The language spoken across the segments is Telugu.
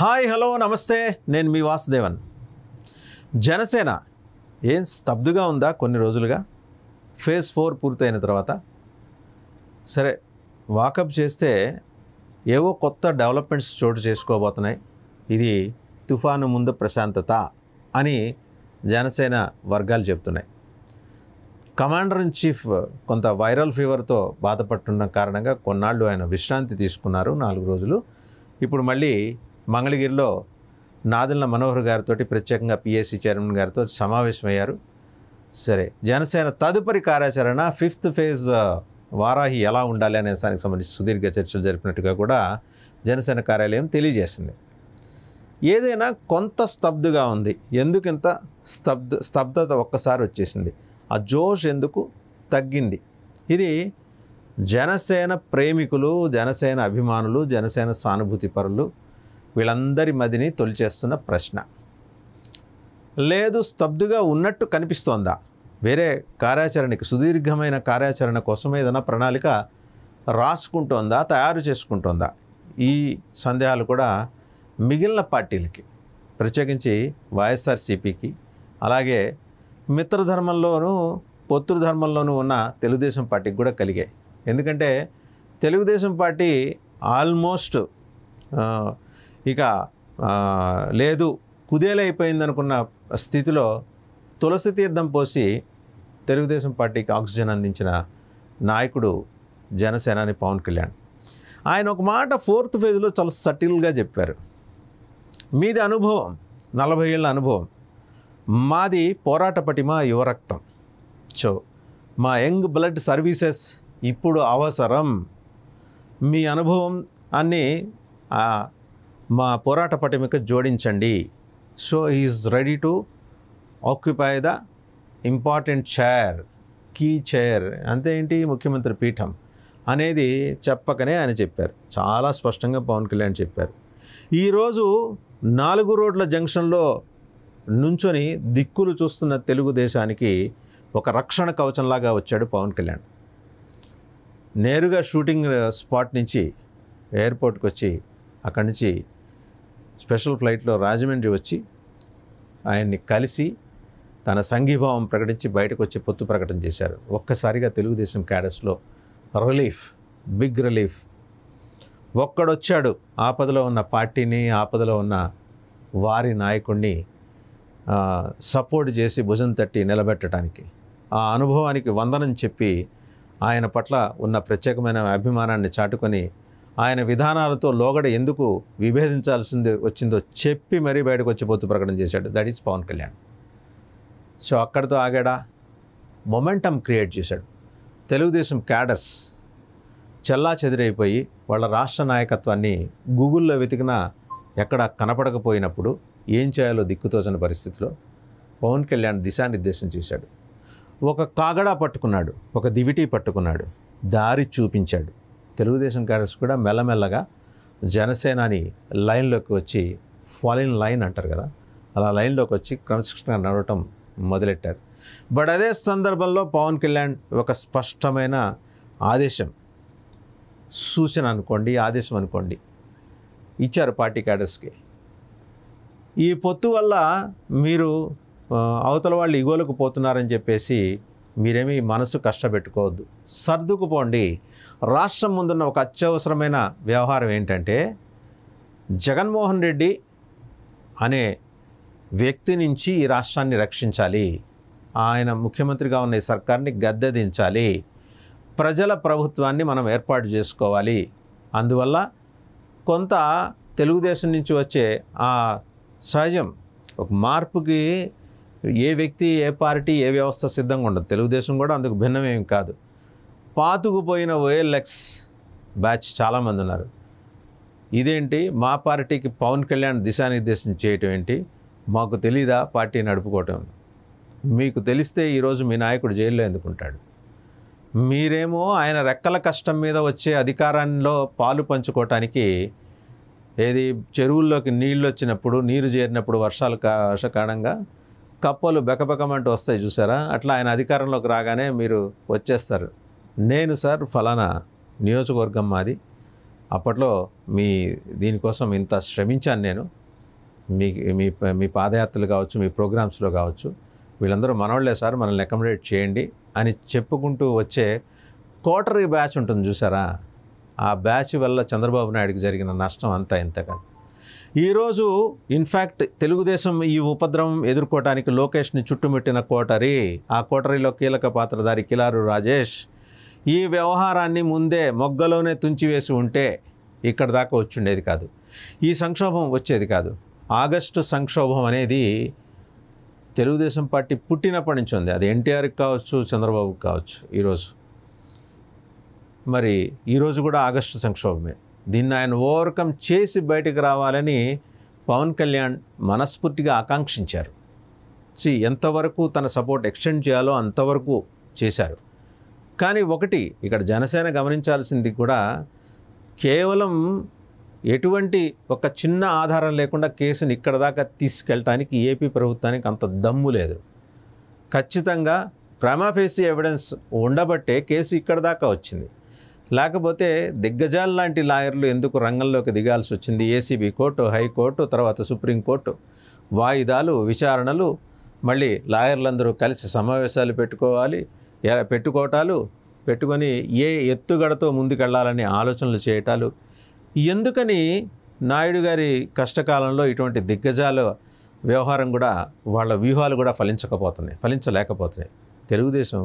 హాయ్ హలో నమస్తే నేను మీ వాసుదేవన్ జనసేన ఏం స్తబ్దుగా ఉందా కొన్ని రోజులుగా ఫేజ్ ఫోర్ పూర్తయిన తర్వాత సరే వాకప్ చేస్తే ఏవో కొత్త డెవలప్మెంట్స్ చోటు చేసుకోబోతున్నాయి ఇది తుఫాను ముందు ప్రశాంతత అని జనసేన వర్గాలు చెబుతున్నాయి కమాండర్ ఇన్ చీఫ్ కొంత వైరల్ ఫీవర్తో బాధపడుతున్న కారణంగా కొన్నాళ్ళు ఆయన విశ్రాంతి తీసుకున్నారు నాలుగు రోజులు ఇప్పుడు మళ్ళీ మంగళగిరిలో నాదిల్ల మనోహర్ గారితో ప్రత్యేకంగా పిఎస్సి చైర్మన్ గారితో సమావేశమయ్యారు సరే జనసేన తదుపరి కార్యాచరణ ఫిఫ్త్ ఫేజ్ వారాహి ఎలా ఉండాలి అనే దానికి సంబంధించి సుదీర్ఘ చర్చలు జరిపినట్టుగా కూడా జనసేన కార్యాలయం తెలియజేసింది ఏదైనా కొంత స్తబ్దుగా ఉంది ఎందుకు ఇంత స్తబ్ద స్తబ్దత ఒక్కసారి వచ్చేసింది ఆ జోష్ ఎందుకు తగ్గింది ఇది జనసేన ప్రేమికులు జనసేన అభిమానులు జనసేన సానుభూతి పరులు వీళ్ళందరి మదిని తొలిచేస్తున్న ప్రశ్న లేదు స్తబ్దుగా ఉన్నట్టు కనిపిస్తోందా వేరే కార్యాచరణకి సుదీర్ఘమైన కార్యాచరణ కోసం ఏదైనా ప్రణాళిక రాసుకుంటోందా తయారు చేసుకుంటోందా ఈ సందేహాలు కూడా మిగిలిన పార్టీలకి ప్రత్యేకించి వైఎస్ఆర్సీపీకి అలాగే మిత్రధర్మంలోనూ పొత్తు ధర్మంలోనూ ఉన్న తెలుగుదేశం పార్టీకి కూడా కలిగాయి ఎందుకంటే తెలుగుదేశం పార్టీ ఆల్మోస్ట్ ఇక లేదు కుదేలైపోయింది అనుకున్న స్థితిలో తులసి తీర్థం పోసి తెలుగుదేశం పార్టీకి ఆక్సిజన్ అందించిన నాయకుడు జనసేనాని పవన్ కళ్యాణ్ ఆయన ఒక మాట ఫోర్త్ ఫేజ్లో చాలా సటిల్గా చెప్పారు మీది అనుభవం నలభై ఏళ్ళ అనుభవం మాది పోరాట పటిమ యువరక్తం సో మా యంగ్ బ్లడ్ సర్వీసెస్ ఇప్పుడు అవసరం మీ అనుభవం అన్నీ మా పోరాట పటిమకు జోడించండి so is ready to occupy the important chair key chair అంతే ఏంటి ముఖ్యమంత్రి పీఠం అనేది చెప్పకనే ఆయన చెప్పారు చాలా స్పష్టంగా పవన్ కళ్యాణ్ చెప్పారు ఈరోజు నాలుగు రోడ్ల జంక్షన్లో నుంచొని దిక్కులు చూస్తున్న తెలుగుదేశానికి ఒక రక్షణ కవచంలాగా వచ్చాడు పవన్ కళ్యాణ్ నేరుగా షూటింగ్ స్పాట్ నుంచి ఎయిర్పోర్ట్కి వచ్చి అక్కడి నుంచి స్పెషల్ ఫ్లైట్లో రాజమండ్రి వచ్చి ఆయన్ని కలిసి తన సంఘీభావం ప్రకటించి బయటకు వచ్చి పొత్తు ప్రకటన చేశారు ఒక్కసారిగా తెలుగుదేశం క్యాడస్లో రిలీఫ్ బిగ్ రిలీఫ్ ఒక్కడొచ్చాడు ఆపదలో ఉన్న పార్టీని ఆపదలో ఉన్న వారి నాయకుడిని సపోర్ట్ చేసి భుజం తట్టి నిలబెట్టడానికి ఆ అనుభవానికి వందనం చెప్పి ఆయన పట్ల ఉన్న ప్రత్యేకమైన అభిమానాన్ని చాటుకొని ఆయన విధానాలతో లోగడ ఎందుకు విభేదించాల్సింది వచ్చిందో చెప్పి మరీ బయటకు వచ్చిపోతూ ప్రకటన చేశాడు that is Pavan Kalyan so అక్కడితో ఆగాడా మొమెంటం క్రియేట్ చేశాడు తెలుగుదేశం క్యాడర్స్ చెల్లా చెదిరైపోయి వాళ్ళ రాష్ట్ర నాయకత్వాన్ని గూగుల్లో వెతికినా ఎక్కడ కనపడకపోయినప్పుడు ఏం చేయాలో దిక్కుతోచని పరిస్థితిలో పవన్ కళ్యాణ్ దిశానిర్దేశం చేశాడు ఒక కాగడా పట్టుకున్నాడు ఒక దివిటీ పట్టుకున్నాడు దారి చూపించాడు తెలుగుదేశం క్యాడర్స్ కూడా మెల్లమెల్లగా జనసేనాని లైన్లోకి వచ్చి ఫాలిన్ లైన్ అంటారు కదా అలా లైన్లోకి వచ్చి క్రమశిక్షణగా నడవటం మొదలెట్టారు బట్ అదే సందర్భంలో పవన్ కళ్యాణ్ ఒక స్పష్టమైన ఆదేశం సూచన అనుకోండి ఆదేశం అనుకోండి ఇచ్చారు పార్టీ క్యాడర్స్కి ఈ పొత్తు వల్ల మీరు అవతల వాళ్ళు ఇగోలకు పోతున్నారని చెప్పేసి మీరేమీ మనసు కష్టపెట్టుకోవద్దు సర్దుకుపోండి రాష్ట్రం ముందున్న ఒక అత్యవసరమైన వ్యవహారం ఏంటంటే జగన్మోహన్ రెడ్డి అనే వ్యక్తి నుంచి ఈ రాష్ట్రాన్ని రక్షించాలి ఆయన ముఖ్యమంత్రిగా ఉన్న ఈ సర్కార్ని గద్దెదించాలి ప్రజల ప్రభుత్వాన్ని మనం ఏర్పాటు చేసుకోవాలి అందువల్ల కొంత తెలుగుదేశం నుంచి వచ్చే ఆ సహజం ఒక మార్పుకి ఏ వ్యక్తి ఏ పార్టీ ఏ వ్యవస్థ సిద్ధంగా ఉండదు తెలుగుదేశం కూడా అందుకు భిన్నమేమి కాదు పాతుకుపోయిన ఓఎల్ఎక్స్ బ్యాచ్ చాలామంది ఉన్నారు ఇదేంటి మా పార్టీకి పవన్ కళ్యాణ్ దిశానిర్దేశం చేయటం ఏంటి మాకు తెలీదా పార్టీ నడుపుకోవటం మీకు తెలిస్తే ఈరోజు మీ నాయకుడు జైల్లో ఎందుకుంటాడు మీరేమో ఆయన రెక్కల కష్టం మీద వచ్చే అధికారంలో పాలు పంచుకోవటానికి ఏది చెరువుల్లోకి నీళ్ళు వచ్చినప్పుడు నీరు చేరినప్పుడు వర్షాలు వర్ష కారణంగా కప్పలు బెకబెకమంటూ వస్తాయి చూసారా అట్లా ఆయన అధికారంలోకి రాగానే మీరు వచ్చేస్తారు నేను సార్ ఫలానా నియోజకవర్గం మాది అప్పట్లో మీ దీనికోసం ఇంత శ్రమించాను నేను మీ మీ మీ పాదయాత్రలు కావచ్చు మీ ప్రోగ్రామ్స్లో కావచ్చు వీళ్ళందరూ మనోళ్ళే సార్ మనల్ని అకామిడేట్ చేయండి అని చెప్పుకుంటూ వచ్చే కోటరీ బ్యాచ్ ఉంటుంది చూసారా ఆ బ్యాచ్ వల్ల చంద్రబాబు నాయుడుకి జరిగిన నష్టం అంతా ఇంత కాదు ఈరోజు ఇన్ఫ్యాక్ట్ తెలుగుదేశం ఈ ఉపద్రవం ఎదుర్కోవటానికి లోకేష్ని చుట్టుముట్టిన కోటరీ ఆ కోటరీలో కీలక పాత్రధారి కిలారు రాజేష్ ఈ వ్యవహారాన్ని ముందే మొగ్గలోనే తుంచివేసి ఉంటే ఇక్కడ దాకా వచ్చుండేది కాదు ఈ సంక్షోభం వచ్చేది కాదు ఆగస్టు సంక్షోభం అనేది తెలుగుదేశం పార్టీ పుట్టినప్పటి నుంచి ఉంది అది ఎన్టీఆర్కి కావచ్చు చంద్రబాబుకి కావచ్చు ఈరోజు మరి ఈరోజు కూడా ఆగస్టు సంక్షోభమే దీన్ని ఆయన ఓవర్కమ్ చేసి బయటకు రావాలని పవన్ కళ్యాణ్ మనస్ఫూర్తిగా ఆకాంక్షించారు సి ఎంతవరకు తన సపోర్ట్ ఎక్స్టెండ్ చేయాలో అంతవరకు చేశారు కానీ ఒకటి ఇక్కడ జనసేన గమనించాల్సింది కూడా కేవలం ఎటువంటి ఒక చిన్న ఆధారం లేకుండా కేసును ఇక్కడ దాకా తీసుకెళ్ళటానికి ఏపీ ప్రభుత్వానికి అంత దమ్ము లేదు ఖచ్చితంగా ప్రమాఫేసి ఎవిడెన్స్ ఉండబట్టే కేసు ఇక్కడ దాకా వచ్చింది లేకపోతే దిగ్గజాల లాంటి లాయర్లు ఎందుకు రంగంలోకి దిగాల్సి వచ్చింది ఏసీబీ కోర్టు హైకోర్టు తర్వాత సుప్రీంకోర్టు వాయిదాలు విచారణలు మళ్ళీ లాయర్లందరూ కలిసి సమావేశాలు పెట్టుకోవాలి పెట్టుకోవటాలు పెట్టుకొని ఏ ఎత్తుగడతో ముందుకెళ్లాలనే ఆలోచనలు చేయటాలు ఎందుకని నాయుడు గారి కష్టకాలంలో ఇటువంటి దిగ్గజాల వ్యవహారం కూడా వాళ్ళ వ్యూహాలు కూడా ఫలించకపోతున్నాయి ఫలించలేకపోతున్నాయి తెలుగుదేశం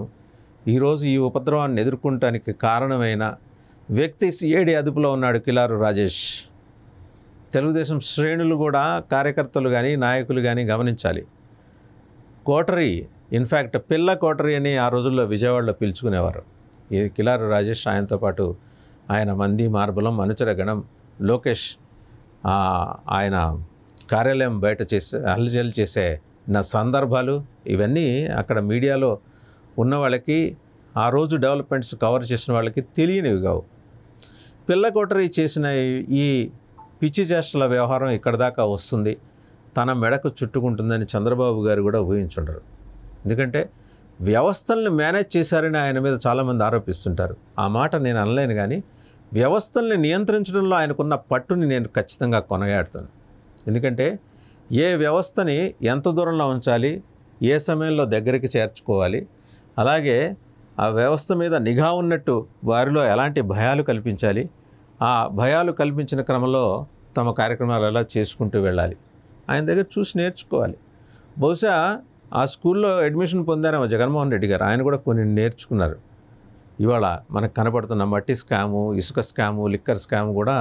ఈరోజు ఈ ఉపద్రవాన్ని ఎదుర్కొనటానికి కారణమైన వ్యక్తి ఏడి అదుపులో ఉన్నాడు కిలారు రాజేష్ తెలుగుదేశం శ్రేణులు కూడా కార్యకర్తలు కానీ నాయకులు కానీ గమనించాలి కోటరీ ఇన్ఫ్యాక్ట్ పిల్ల కోటరీ అని ఆ రోజుల్లో విజయవాడలో పిలుచుకునేవారు ఈ కిలారు రాజేష్ ఆయనతో పాటు ఆయన మంది మార్బలం అనుచర గణం లోకేష్ ఆయన కార్యాలయం బయట చేసే హల్చల్ చేసే నా సందర్భాలు ఇవన్నీ అక్కడ మీడియాలో ఉన్న వాళ్ళకి ఆ రోజు డెవలప్మెంట్స్ కవర్ చేసిన వాళ్ళకి తెలియనివి కావు పిల్ల కోటరీ చేసిన ఈ పిచ్చి చేష్టల వ్యవహారం ఇక్కడ దాకా వస్తుంది తన మెడకు చుట్టుకుంటుందని చంద్రబాబు గారు కూడా ఊహించుండరు ఎందుకంటే వ్యవస్థలను మేనేజ్ చేశారని ఆయన మీద చాలామంది ఆరోపిస్తుంటారు ఆ మాట నేను అనలేను కానీ వ్యవస్థల్ని నియంత్రించడంలో ఆయనకున్న పట్టుని నేను ఖచ్చితంగా కొనగాడుతాను ఎందుకంటే ఏ వ్యవస్థని ఎంత దూరంలో ఉంచాలి ఏ సమయంలో దగ్గరికి చేర్చుకోవాలి అలాగే ఆ వ్యవస్థ మీద నిఘా ఉన్నట్టు వారిలో ఎలాంటి భయాలు కల్పించాలి ఆ భయాలు కల్పించిన క్రమంలో తమ కార్యక్రమాలు ఎలా చేసుకుంటూ వెళ్ళాలి ఆయన దగ్గర చూసి నేర్చుకోవాలి బహుశా ఆ స్కూల్లో అడ్మిషన్ పొందారా జగన్మోహన్ రెడ్డి గారు ఆయన కూడా కొన్ని నేర్చుకున్నారు ఇవాళ మనకు కనపడుతున్న మట్టి స్కాము ఇసుక స్కాము లిక్కర్ స్కాము కూడా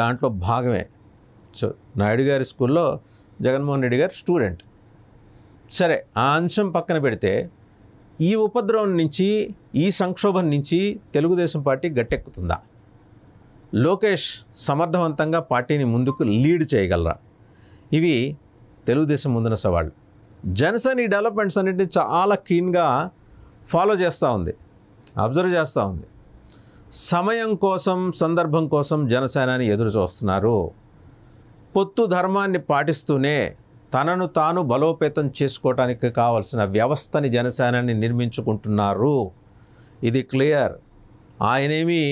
దాంట్లో భాగమే సో నాయుడు గారి స్కూల్లో జగన్మోహన్ రెడ్డి గారు స్టూడెంట్ సరే ఆ అంశం పక్కన పెడితే ఈ ఉపద్రవం నుంచి ఈ సంక్షోభం నుంచి తెలుగుదేశం పార్టీ గట్టెక్కుతుందా లోకేష్ సమర్థవంతంగా పార్టీని ముందుకు లీడ్ చేయగలరా ఇవి తెలుగుదేశం ముందున సవాళ్ళు జనసేన ఈ డెవలప్మెంట్స్ అన్నింటినీ చాలా క్లీన్గా ఫాలో చేస్తూ ఉంది అబ్జర్వ్ చేస్తూ ఉంది సమయం కోసం సందర్భం కోసం జనసేనని ఎదురు చూస్తున్నారు పొత్తు ధర్మాన్ని పాటిస్తూనే తనను తాను బలోపేతం చేసుకోవడానికి కావలసిన వ్యవస్థని జనసేనని నిర్మించుకుంటున్నారు ఇది క్లియర్ ఆయనేమి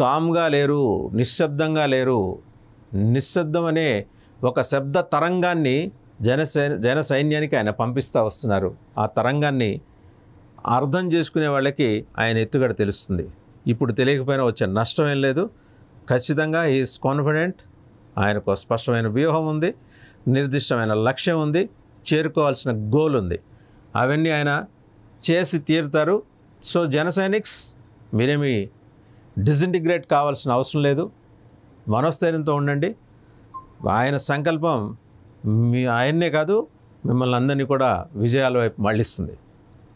కామ్గా లేరు నిశ్శబ్దంగా లేరు నిశ్శబ్దం అనే ఒక శబ్ద తరంగాన్ని జనసైన జన సైన్యానికి ఆయన పంపిస్తూ వస్తున్నారు ఆ తరంగాన్ని అర్థం చేసుకునే వాళ్ళకి ఆయన ఎత్తుగడ తెలుస్తుంది ఇప్పుడు తెలియకపోయినా వచ్చే నష్టం ఏం లేదు ఖచ్చితంగా ఈజ్ కాన్ఫిడెంట్ ఆయనకు స్పష్టమైన వ్యూహం ఉంది నిర్దిష్టమైన లక్ష్యం ఉంది చేరుకోవాల్సిన గోల్ ఉంది అవన్నీ ఆయన చేసి తీరుతారు సో జన సైనిక్స్ మీరేమి డిజింటిగ్రేట్ కావాల్సిన అవసరం లేదు మనోస్థైర్యంతో ఉండండి ఆయన సంకల్పం మీ ఆయన్నే కాదు మిమ్మల్ని అందరినీ కూడా విజయాల వైపు మళ్ళిస్తుంది